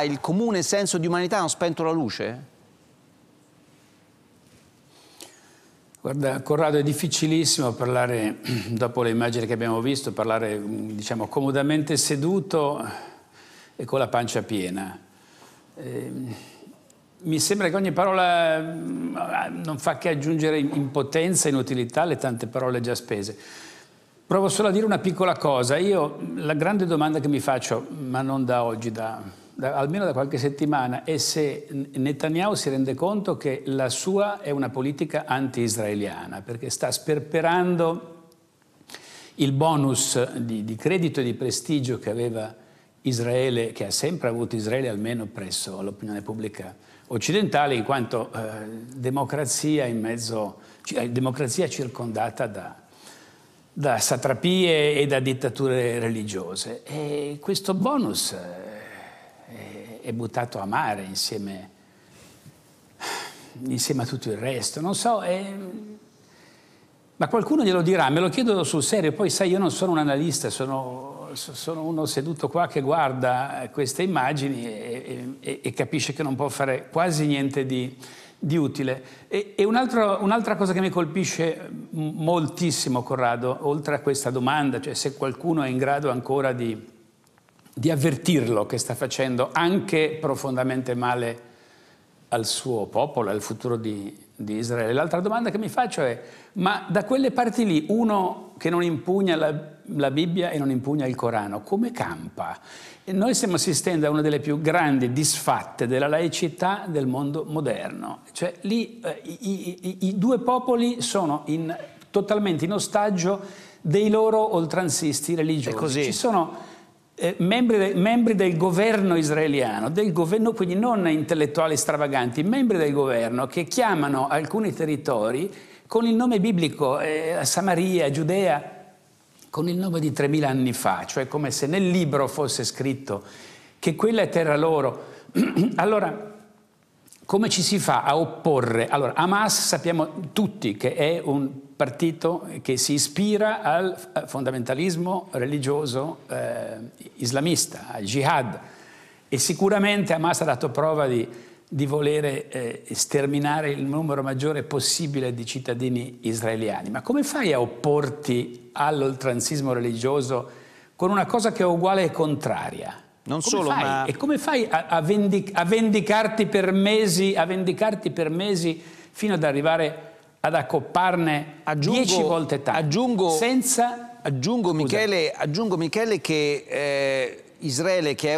il comune senso di umanità hanno spento la luce? Guarda, Corrado, è difficilissimo parlare, dopo le immagini che abbiamo visto, parlare, diciamo, comodamente seduto e con la pancia piena. Eh, mi sembra che ogni parola mm, non fa che aggiungere impotenza, e inutilità alle tante parole già spese. Provo solo a dire una piccola cosa. Io, la grande domanda che mi faccio, ma non da oggi, da da, almeno da qualche settimana e se Netanyahu si rende conto che la sua è una politica anti-israeliana, perché sta sperperando il bonus di, di credito e di prestigio che aveva Israele, che ha sempre avuto Israele almeno presso l'opinione pubblica occidentale, in quanto eh, democrazia, in mezzo, eh, democrazia circondata da, da satrapie e da dittature religiose. E questo bonus eh, è buttato a mare insieme, insieme a tutto il resto. Non so, è... ma qualcuno glielo dirà, me lo chiedo sul serio, poi sai io non sono un analista, sono, sono uno seduto qua che guarda queste immagini e, e, e, capisce che non può fare quasi niente di, di utile. E, e un'altra cosa che mi colpisce moltissimo, Corrado, oltre a questa domanda, cioè se qualcuno è in grado ancora di di avvertirlo che sta facendo anche profondamente male al suo popolo, al futuro di, di Israele. L'altra domanda che mi faccio è, ma da quelle parti lì uno che non impugna la, la Bibbia e non impugna il Corano, come campa? E noi stiamo assistendo a una delle più grandi disfatte della laicità del mondo moderno, cioè lì eh, i, i, i, due popoli sono in, totalmente in ostaggio dei loro oltranzisti religiosi. È così. Ci sono eh, membri, de, membri, del governo israeliano, del governo, quindi non intellettuali stravaganti, membri del governo che chiamano alcuni territori con il nome biblico, eh, Samaria, Giudea, con il nome di 3.000 anni fa, cioè come se nel libro fosse scritto che quella è terra loro. allora, come ci si fa a opporre? Allora, Hamas sappiamo tutti che è un partito che si ispira al fondamentalismo religioso eh, islamista, al jihad, e sicuramente Hamas ha dato prova di, di volere eh, sterminare il numero maggiore possibile di cittadini israeliani. Ma come fai a opporti all'oltranzismo religioso con una cosa che è uguale e contraria? Non come solo, fai? ma... E come fai a, a, vendic a, vendicarti mesi, a, vendicarti per mesi, fino ad arrivare ad accopparne aggiungo, 10 volte tanto? Aggiungo, senza... aggiungo, Michele, aggiungo Michele, che eh, Israele, che è